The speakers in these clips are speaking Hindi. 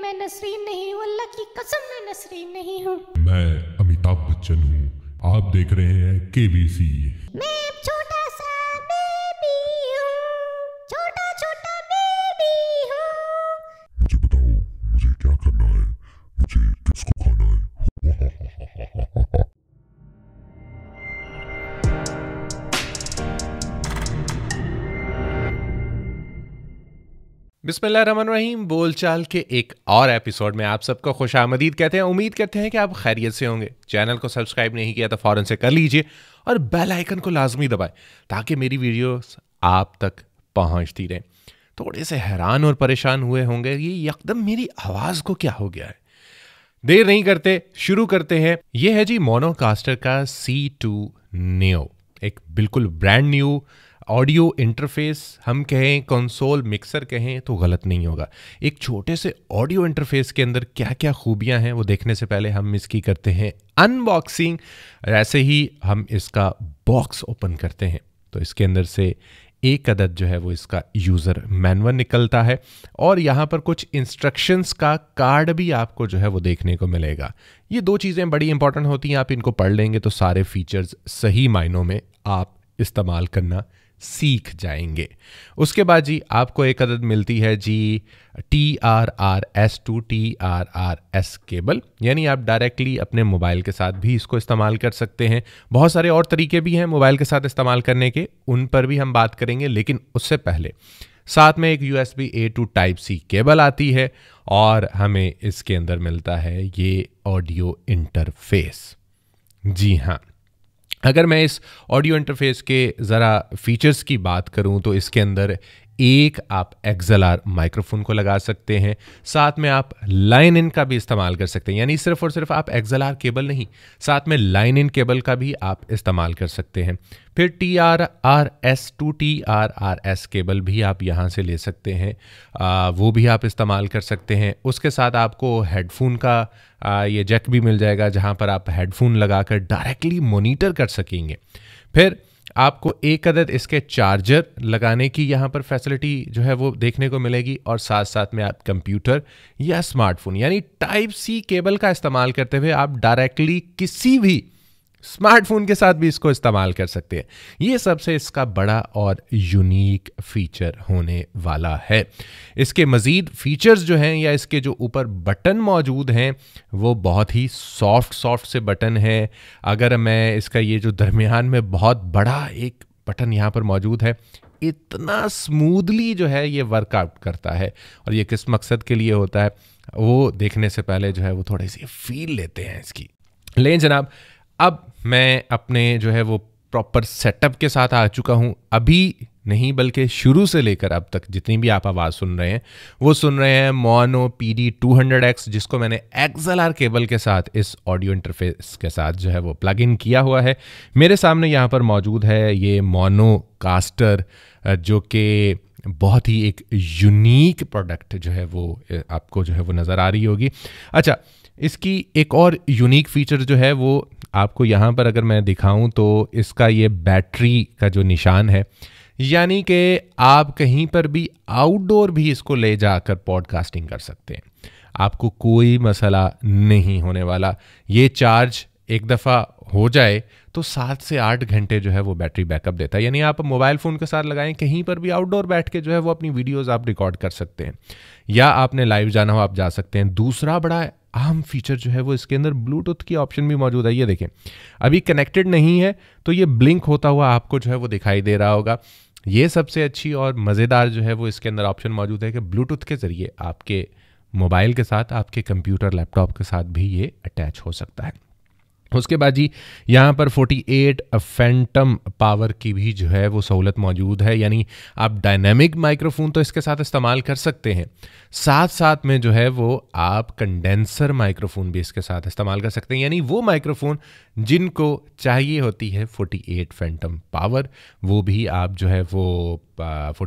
मैं नसरीन नहीं हूँ अल्लाह की कसम मैं नसरीन नहीं हूँ मैं अमिताभ बच्चन हूँ आप देख रहे हैं केबीसी मैं बिस्मिल्लाम बोलचाल के एक और एपिसोड में आप सबको खुश आमदीद कहते हैं उम्मीद करते हैं कि आप खैरियत से होंगे चैनल को सब्सक्राइब नहीं किया तो फ़ौरन से कर लीजिए और बेल आइकन को लाजमी दबाएं ताकि मेरी वीडियोस आप तक पहुंचती रहें थोड़े से हैरान और परेशान हुए होंगे ये यकदम मेरी आवाज़ को क्या हो गया है देर नहीं करते शुरू करते हैं ये है जी मोनोकास्टर का सी टू एक बिल्कुल ब्रांड न्यू ऑडियो इंटरफेस हम कहें कंसोल मिक्सर कहें तो गलत नहीं होगा एक छोटे से ऑडियो इंटरफेस के अंदर क्या क्या खूबियां हैं वो देखने से पहले हम इसकी करते हैं अनबॉक्सिंग ऐसे ही हम इसका बॉक्स ओपन करते हैं तो इसके अंदर से एक अदद जो है वो इसका यूज़र मैनुअल निकलता है और यहाँ पर कुछ इंस्ट्रक्शंस का कार्ड भी आपको जो है वो देखने को मिलेगा ये दो चीज़ें बड़ी इंपॉर्टेंट होती हैं आप इनको पढ़ लेंगे तो सारे फीचर्स सही मायनों में आप इस्तेमाल करना सीख जाएंगे उसके बाद जी आपको एक अदद मिलती है जी T R R S to T R R S cable यानी आप डायरेक्टली अपने मोबाइल के साथ भी इसको इस्तेमाल कर सकते हैं बहुत सारे और तरीके भी हैं मोबाइल के साथ इस्तेमाल करने के उन पर भी हम बात करेंगे लेकिन उससे पहले साथ में एक U S B A to type C cable आती है और हमें इसके अंदर मिलता है ये ऑडियो इंटरफेस जी हाँ अगर मैं इस ऑडियो इंटरफेस के ज़रा फीचर्स की बात करूं तो इसके अंदर एक आप एक्सएलआर माइक्रोफोन को लगा सकते हैं साथ में आप लाइन इन का भी इस्तेमाल कर सकते हैं यानी सिर्फ और सिर्फ आप एक्सएलआर केबल नहीं साथ में लाइन इन केबल का भी आप इस्तेमाल कर सकते हैं फिर T R R S to T R R S cable भी आप यहाँ से ले सकते हैं आ, वो भी आप इस्तेमाल कर सकते हैं उसके साथ आपको हेडफोन का आ, ये जैक भी मिल जाएगा जहाँ पर आप हेडफोन लगाकर डायरेक्टली मोनीटर कर सकेंगे फिर आपको एक अदद इसके चार्जर लगाने की यहाँ पर फैसिलिटी जो है वो देखने को मिलेगी और साथ साथ में आप कंप्यूटर या स्मार्टफोन यानी टाइप सी केबल का इस्तेमाल करते हुए आप डायरेक्टली किसी भी स्मार्टफोन के साथ भी इसको इस्तेमाल कर सकते हैं ये सबसे इसका बड़ा और यूनिक फीचर होने वाला है इसके मज़ीद फीचर्स जो हैं या इसके जो ऊपर बटन मौजूद हैं वो बहुत ही सॉफ्ट सॉफ्ट से बटन है अगर मैं इसका ये जो दरमियान में बहुत बड़ा एक बटन यहाँ पर मौजूद है इतना स्मूदली जो है ये वर्कआउट करता है और ये किस मकसद के लिए होता है वो देखने से पहले जो है वो थोड़ी सी फील लेते हैं इसकी लें जनाब अब मैं अपने जो है वो प्रॉपर सेटअप के साथ आ चुका हूँ अभी नहीं बल्कि शुरू से लेकर अब तक जितनी भी आप आवाज़ सुन रहे हैं वो सुन रहे हैं Maono P D two hundred X जिसको मैंने एक्स आर केबल के साथ इस ऑडियो इंटरफेस के साथ जो है वो प्लग इन किया हुआ है मेरे सामने यहाँ पर मौजूद है ये मोनो कास्टर जो कि बहुत ही एक यूनिक प्रोडक्ट जो है वो आपको जो है वो नज़र आ रही होगी अच्छा इसकी एक और यूनिक फीचर जो है वो आपको यहाँ पर अगर मैं दिखाऊं तो इसका ये बैटरी का जो निशान है यानी कि आप कहीं पर भी आउटडोर भी इसको ले जाकर पॉडकास्टिंग कर सकते हैं आपको कोई मसला नहीं होने वाला ये चार्ज एक दफ़ा हो जाए तो सात से आठ घंटे जो है वो बैटरी बैकअप देता है यानी आप मोबाइल फ़ोन के साथ लगाएं कहीं पर भी आउटडोर बैठ के जो है वो अपनी वीडियोस आप रिकॉर्ड कर सकते हैं या आपने लाइव जाना हो आप जा सकते हैं दूसरा बड़ा अहम फीचर जो है वो इसके अंदर ब्लूटूथ की ऑप्शन भी मौजूद है ये देखें अभी कनेक्टेड नहीं है तो ये ब्लिंक होता हुआ आपको जो है वो दिखाई दे रहा होगा ये सबसे अच्छी और मज़ेदार जो है वो इसके अंदर ऑप्शन मौजूद है कि ब्लूटूथ के ज़रिए आपके मोबाइल के साथ आपके कंप्यूटर लैपटॉप के साथ भी ये अटैच हो सकता है उसके बाद जी यहाँ पर 48 फैंटम पावर की भी जो है वो सहूलत मौजूद है यानी आप डायनेमिक माइक्रोफोन तो इसके साथ इस्तेमाल कर सकते हैं साथ साथ में जो है वो आप कंडेंसर माइक्रोफोन भी इसके साथ इस्तेमाल कर सकते हैं यानी वो माइक्रोफोन जिनको चाहिए होती है 48 फैंटम पावर वो भी आप जो है वो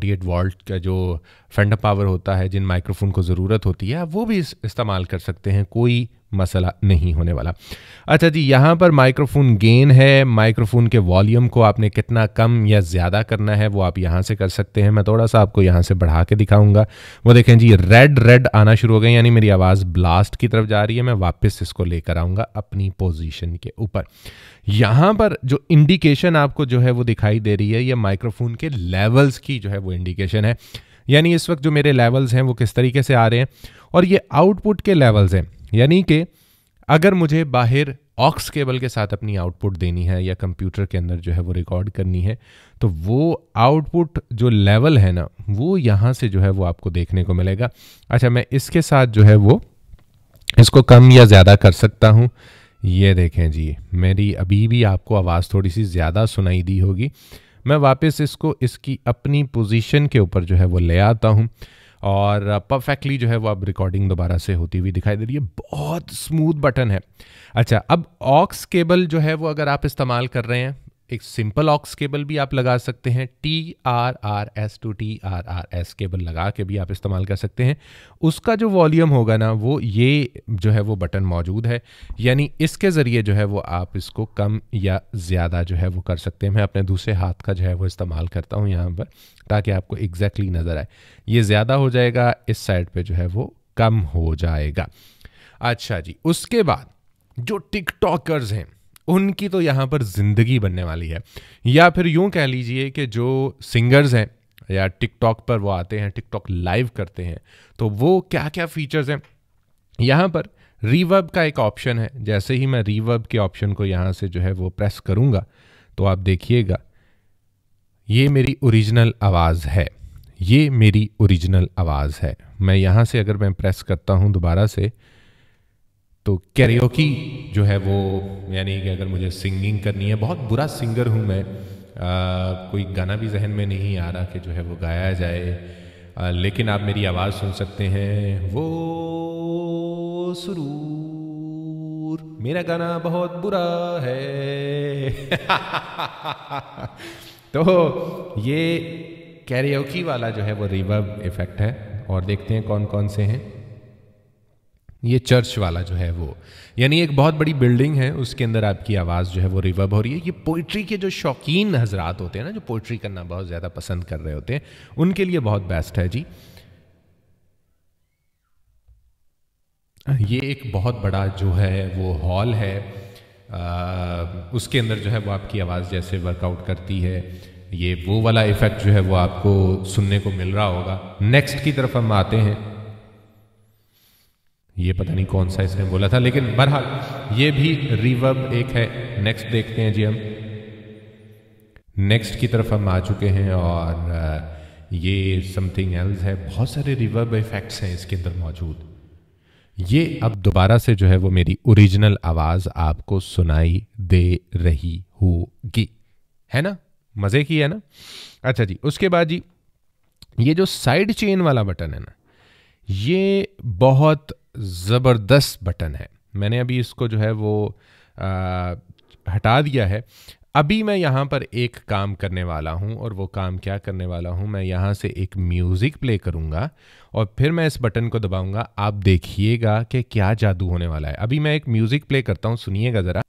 एट वॉल्ट का जो फैंटम पावर होता है जिन माइक्रोफोन को ज़रूरत होती है आप वो भी इस्तेमाल कर सकते हैं कोई मसला नहीं होने वाला अच्छा जी यहाँ पर माइक्रोफोन गेन है माइक्रोफोन के वॉल्यूम को आपने कितना कम या ज़्यादा करना है वो आप यहाँ से कर सकते हैं मैं थोड़ा सा आपको यहाँ से बढ़ा के दिखाऊंगा वो देखें जी रेड रेड आना शुरू हो गया यानी मेरी आवाज़ ब्लास्ट की तरफ जा रही है मैं वापस इसको लेकर आऊँगा अपनी पोजिशन के ऊपर यहाँ पर जो इंडिकेशन आपको जो है वो दिखाई दे रही है ये माइक्रोफोन के लेवल्स की जो है वो इंडिकेशन है यानी इस वक्त जो मेरे लेवल्स हैं वो किस तरीके से आ रहे हैं और ये आउटपुट के लेवल्स हैं यानी कि अगर मुझे बाहर ऑक्स केबल के साथ अपनी आउटपुट देनी है या कंप्यूटर के अंदर जो है वो रिकॉर्ड करनी है तो वो आउटपुट जो लेवल है ना वो यहाँ से जो है वो आपको देखने को मिलेगा अच्छा मैं इसके साथ जो है वो इसको कम या ज़्यादा कर सकता हूँ ये देखें जी मेरी अभी भी आपको आवाज़ थोड़ी सी ज़्यादा सुनाई दी होगी मैं वापस इसको इसकी अपनी पोजीशन के ऊपर जो है वो ले आता हूँ और परफेक्टली जो है वो अब रिकॉर्डिंग दोबारा से होती हुई दिखाई दे रही है बहुत स्मूथ बटन है अच्छा अब ऑक्स केबल जो है वो अगर आप इस्तेमाल कर रहे हैं एक सिंपल ऑक्स केबल भी आप लगा सकते हैं T R R S to T R R S cable लगा के भी आप इस्तेमाल कर सकते हैं उसका जो वॉल्यूम होगा ना वो ये जो है वो बटन मौजूद है यानी इसके ज़रिए जो है वो आप इसको कम या ज़्यादा जो है वो कर सकते हैं मैं अपने दूसरे हाथ का जो है वो इस्तेमाल करता हूँ यहाँ पर ताकि आपको एग्जैक्टली exactly नज़र आए ये ज़्यादा हो जाएगा इस साइड पर जो है वो कम हो जाएगा अच्छा जी उसके बाद जो टिकटॉकर्स हैं उनकी तो यहाँ पर ज़िंदगी बनने वाली है या फिर यूँ कह लीजिए कि जो सिंगर्स हैं या टिकटॉक पर वो आते हैं टिकटॉक लाइव करते हैं तो वो क्या क्या फीचर्स हैं यहाँ पर रीवर्ब का एक ऑप्शन है जैसे ही मैं रीवर्ब के ऑप्शन को यहाँ से जो है वो प्रेस करूँगा तो आप देखिएगा ये मेरी ओरिजिनल आवाज़ है ये मेरी ओरिजिनल आवाज़ है मैं यहाँ से अगर मैं प्रेस करता हूँ दोबारा से तो कैरियोकी जो है वो यानी कि अगर मुझे सिंगिंग करनी है बहुत बुरा सिंगर हूँ मैं आ, कोई गाना भी जहन में नहीं आ रहा कि जो है वो गाया जाए आ, लेकिन आप मेरी आवाज़ सुन सकते हैं वो शुरू मेरा गाना बहुत बुरा है तो ये कैरियोकी वाला जो है वो रिवर्ब इफेक्ट है और देखते हैं कौन कौन से हैं ये चर्च वाला जो है वो यानी एक बहुत बड़ी बिल्डिंग है उसके अंदर आपकी आवाज़ जो है वो रिवर्ब हो रही है ये पोइट्री के जो शौकीन हजरात होते हैं ना जो पोइट्री करना बहुत ज़्यादा पसंद कर रहे होते हैं उनके लिए बहुत बेस्ट है जी ये एक बहुत बड़ा जो है वो हॉल है आ, उसके अंदर जो है वो आपकी आवाज़ जैसे वर्कआउट करती है ये वो वाला इफ़ेक्ट जो है वो आपको सुनने को मिल रहा होगा नेक्स्ट की तरफ हम आते हैं ये पता नहीं कौन सा इसने बोला था लेकिन बहरहाल ये भी रिवर्ब एक है नेक्स्ट देखते हैं जी हम नेक्स्ट की तरफ हम आ चुके हैं और ये समथिंग एल्स है बहुत सारे रिवर्ब इफेक्ट्स हैं इसके अंदर मौजूद ये अब दोबारा से जो है वो मेरी ओरिजिनल आवाज़ आपको सुनाई दे रही होगी है ना मज़े की है ना अच्छा जी उसके बाद जी ये जो साइड चेन वाला बटन है ना ये बहुत ज़बरदस्त बटन है मैंने अभी इसको जो है वो आ, हटा दिया है अभी मैं यहाँ पर एक काम करने वाला हूँ और वो काम क्या करने वाला हूँ मैं यहाँ से एक म्यूज़िक प्ले करूँगा और फिर मैं इस बटन को दबाऊँगा आप देखिएगा कि क्या जादू होने वाला है अभी मैं एक म्यूज़िक प्ले करता हूँ सुनिएगा ज़रा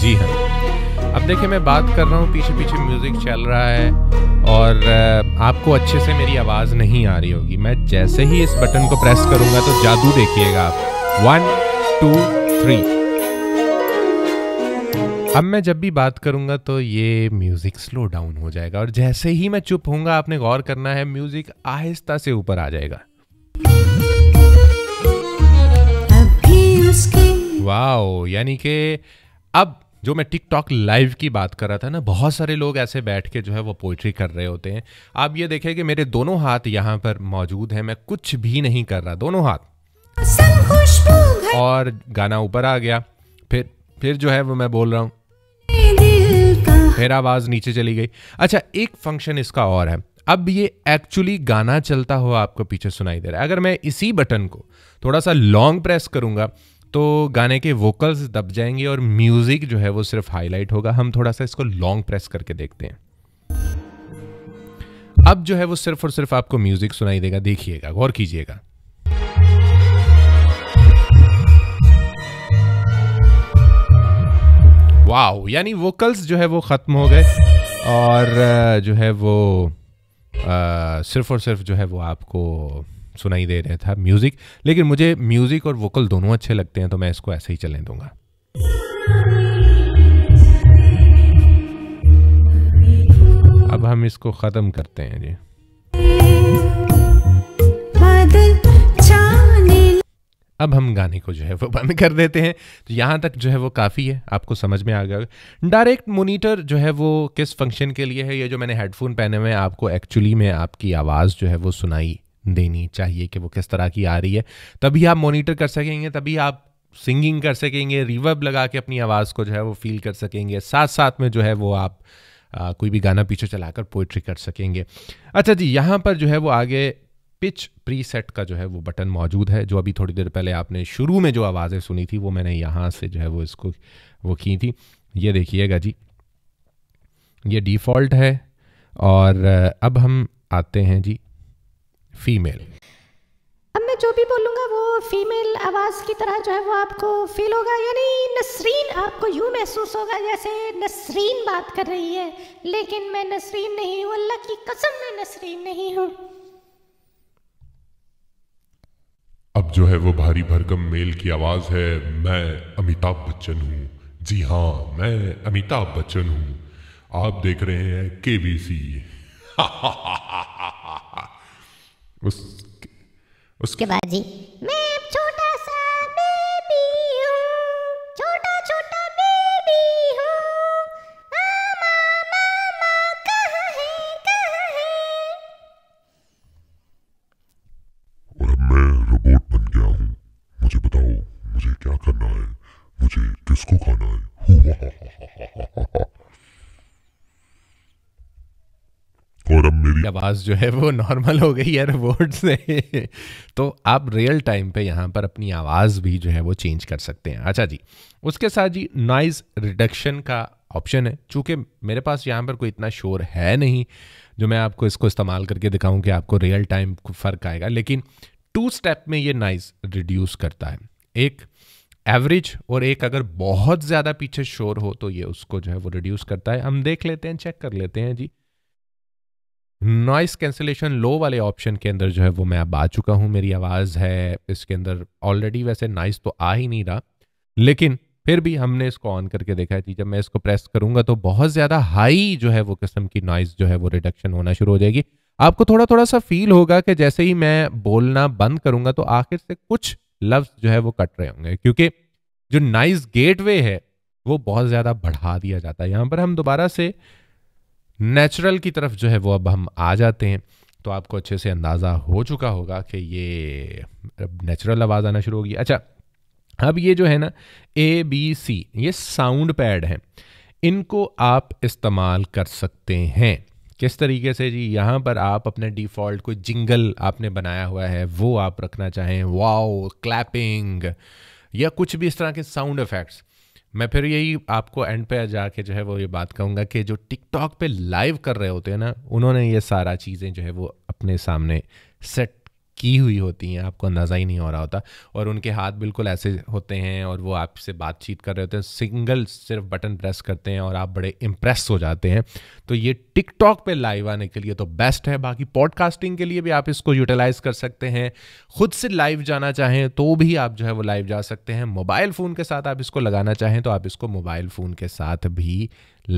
जी हाँ अब देखिए मैं बात कर रहा हूँ पीछे पीछे म्यूज़िक चल रहा है और आपको अच्छे से मेरी आवाज़ नहीं आ रही होगी मैं जैसे ही इस बटन को प्रेस करूँगा तो जादू देखिएगा आप वन टू थ्री अब मैं जब भी बात करूंगा तो ये म्यूज़िक स्लो डाउन हो जाएगा और जैसे ही मैं चुप हूंगा आपने गौर करना है म्यूज़िक आहिस्ता से ऊपर आ जाएगा वाओ यानी कि अब जो मैं टिकटॉक लाइव की बात कर रहा था ना बहुत सारे लोग ऐसे बैठ के जो है वो पोइट्री कर रहे होते हैं आप ये देखें कि मेरे दोनों हाथ यहाँ पर मौजूद हैं मैं कुछ भी नहीं कर रहा दोनों हाथ और गाना ऊपर आ गया फिर फिर जो है वो मैं बोल रहा हूँ फिर आवाज़ नीचे चली गई अच्छा एक फंक्शन इसका और है अब ये एक्चुअली गाना चलता हुआ आपको पीछे सुनाई दे रहा है अगर मैं इसी बटन को थोड़ा सा लॉन्ग प्रेस करूंगा तो गाने के वोकल्स दब जाएंगे और म्यूज़िक जो है वो सिर्फ हाईलाइट होगा हम थोड़ा सा इसको लॉन्ग प्रेस करके देखते हैं अब जो है वो सिर्फ और सिर्फ आपको म्यूज़िक सुनाई देगा देखिएगा गौर कीजिएगा वाओ यानी वोकल्स जो है वो ख़त्म हो गए और जो है वो आ, सिर्फ और सिर्फ जो है वो आपको सुनाई दे रहा था म्यूज़िक लेकिन मुझे म्यूज़िक और वोकल दोनों अच्छे लगते हैं तो मैं इसको ऐसे ही चलने दूंगा अब हम इसको ख़त्म करते हैं जी अब हम गाने को जो है वो बंद कर देते हैं तो यहाँ तक जो है वो काफ़ी है आपको समझ में आ गया डायरेक्ट मोनीटर जो है वो किस फंक्शन के लिए है ये जो मैंने हेडफोन पहने हुए हैं आपको एक्चुअली में आपकी आवाज़ जो है वो सुनाई देनी चाहिए कि वो किस तरह की आ रही है तभी आप मोनिटर कर सकेंगे तभी आप सिंगिंग कर सकेंगे रिवर्ब लगा के अपनी आवाज़ को जो है वो फील कर सकेंगे साथ साथ में जो है वो आप आ, कोई भी गाना पीछे चलाकर पोइट्री कर सकेंगे अच्छा जी यहाँ पर जो है वो आगे पिच प्रीसेट का जो है वो बटन मौजूद है जो अभी थोड़ी देर पहले आपने शुरू में जो आवाज़ें सुनी थी वो मैंने यहाँ से जो है वो इसको वो की थी ये देखिएगा जी ये डिफ़ॉल्ट है और अब हम आते हैं जी फीमेल अब मैं जो भी बोलूंगा वो फीमेल आवाज़ की तरह जो है वो आपको फील होगा यानी नसरीन आपको यूँ महसूस होगा जैसे नसरीन बात कर रही है लेकिन मैं नसरीन नहीं हूँ अल्लाह की कसम मैं नसरीन नहीं हूँ अब जो है वो भारी भरकम मेल की आवाज है मैं अमिताभ बच्चन हूँ जी हाँ मैं अमिताभ बच्चन हूँ आप देख रहे हैं के बी सी उस, उसके बाद जी मैं छोटा सा आवाज़ जो है वो नॉर्मल हो गई है रोबोट से तो आप रियल टाइम पे यहाँ पर अपनी आवाज़ भी जो है वो चेंज कर सकते हैं अच्छा जी उसके साथ जी नॉइज़ रिडक्शन का ऑप्शन है चूँकि मेरे पास यहाँ पर कोई इतना शोर है नहीं जो मैं आपको इसको इस्तेमाल करके दिखाऊँ कि आपको रियल टाइम फ़र्क आएगा लेकिन टू स्टेप में ये नॉइज़ रिड्यूस करता है एक एवरेज और एक अगर बहुत ज़्यादा पीछे शोर हो तो ये उसको जो है वो रिड्यूस करता है हम देख लेते हैं चेक कर लेते हैं जी नॉइस कैंसिलेशन लो वाले ऑप्शन के अंदर जो है वो मैं अब आ चुका हूँ मेरी आवाज़ है इसके अंदर ऑलरेडी वैसे नॉइस तो आ ही नहीं रहा लेकिन फिर भी हमने इसको ऑन करके देखा है जब मैं इसको प्रेस करूंगा तो बहुत ज़्यादा हाई जो है वो किस्म की नॉइज़ जो है वो रिडक्शन होना शुरू हो जाएगी आपको थोड़ा थोड़ा सा फील होगा कि जैसे ही मैं बोलना बंद करूंगा तो आखिर से कुछ लफ्ज़ जो है वो कट रहे होंगे क्योंकि जो नाइस गेटवे है वो बहुत ज़्यादा बढ़ा दिया जाता है यहाँ पर हम दोबारा से नेचुरल की तरफ जो है वो अब हम आ जाते हैं तो आपको अच्छे से अंदाज़ा हो चुका होगा कि ये नेचुरल आवाज़ आना शुरू होगी अच्छा अब ये जो है ना ए बी सी ये साउंड पैड हैं इनको आप इस्तेमाल कर सकते हैं किस तरीके से जी यहाँ पर आप अपने डिफ़ॉल्ट कोई जिंगल आपने बनाया हुआ है वो आप रखना चाहें वाओ क्लैपिंग या कुछ भी इस तरह के साउंड इफ़ेक्ट्स मैं फिर यही आपको एंड पे जाके जो है वो ये बात कहूँगा कि जो टिकटॉक पे लाइव कर रहे होते हैं ना उन्होंने ये सारा चीज़ें जो है वो अपने सामने सेट की हुई होती हैं आपको अंदाज़ा ही नहीं हो रहा होता और उनके हाथ बिल्कुल ऐसे होते हैं और वो आपसे बातचीत कर रहे होते हैं सिंगल सिर्फ बटन प्रेस करते हैं और आप बड़े इम्प्रेस हो जाते हैं तो ये टिकटॉक पे लाइव आने के लिए तो बेस्ट है बाकी पॉडकास्टिंग के लिए भी आप इसको यूटिलाइज़ कर सकते हैं खुद से लाइव जाना चाहें तो भी आप जो है वो लाइव जा सकते हैं मोबाइल फ़ोन के साथ आप इसको लगाना चाहें तो आप इसको मोबाइल फ़ोन के साथ भी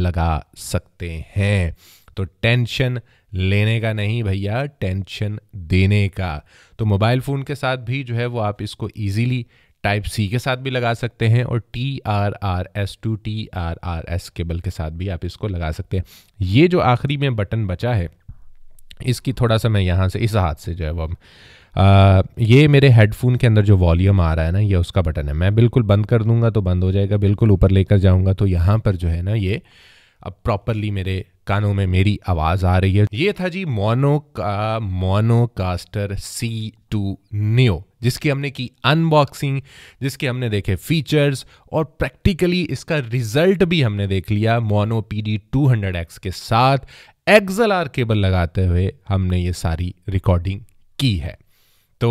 लगा सकते हैं तो टेंशन लेने का नहीं भैया टेंशन देने का तो मोबाइल फ़ोन के साथ भी जो है वो आप इसको ईजीली टाइप सी के साथ भी लगा सकते हैं और T R R S to T R R S cable के साथ भी आप इसको लगा सकते हैं ये जो आखिरी में बटन बचा है इसकी थोड़ा सा मैं यहाँ से इस हाथ से जो है वो आ, ये मेरे हेडफोन के अंदर जो वॉल्यूम आ रहा है ना ये उसका बटन है मैं बिल्कुल बंद कर दूंगा तो बंद हो जाएगा बिल्कुल ऊपर लेकर जाऊंगा तो यहाँ पर जो है ना ये अब प्रॉपरली मेरे कानों में मेरी आवाज़ आ रही है ये था जी मोनो का मोनोकास्टर सी टू न्यो जिसकी हमने की अनबॉक्सिंग जिसके हमने देखे फीचर्स और प्रैक्टिकली इसका रिजल्ट भी हमने देख लिया Maono P D two hundred X के साथ एक्सल आर केबल लगाते हुए हमने ये सारी रिकॉर्डिंग की है तो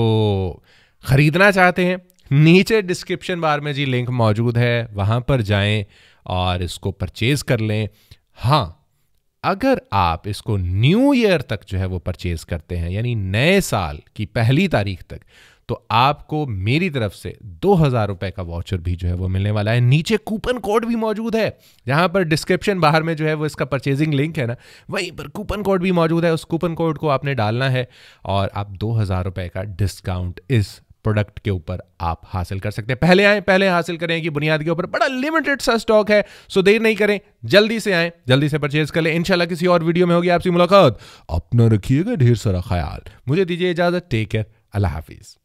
ख़रीदना चाहते हैं नीचे डिस्क्रिप्शन बार में जी लिंक मौजूद है वहाँ पर जाएं और इसको परचेज़ कर लें हाँ अगर आप इसको न्यू ईयर तक जो है वो परचेज़ करते हैं यानी नए साल की पहली तारीख तक तो आपको मेरी तरफ से दो हज़ार रुपये का वाउचर भी जो है वो मिलने वाला है नीचे कूपन कोड भी मौजूद है जहां पर डिस्क्रिप्शन बाहर में जो है वो इसका परचेजिंग लिंक है ना वहीं पर कूपन कोड भी मौजूद है उस कूपन कोड को आपने डालना है और आप दो हज़ार रुपये का डिस्काउंट इस प्रोडक्ट के ऊपर आप हासिल कर सकते हैं पहले आए पहले हासिल करें कि बुनियाद के ऊपर बड़ा लिमिटेड सा स्टॉक है सो देर नहीं करें जल्दी से आए जल्दी से परचेज कर लें इंशाल्लाह किसी और वीडियो में होगी आपसी मुलाकात अपना रखिएगा ढेर सारा ख्याल मुझे दीजिए इजाजत टेक केयर अल्लाह हाफिज़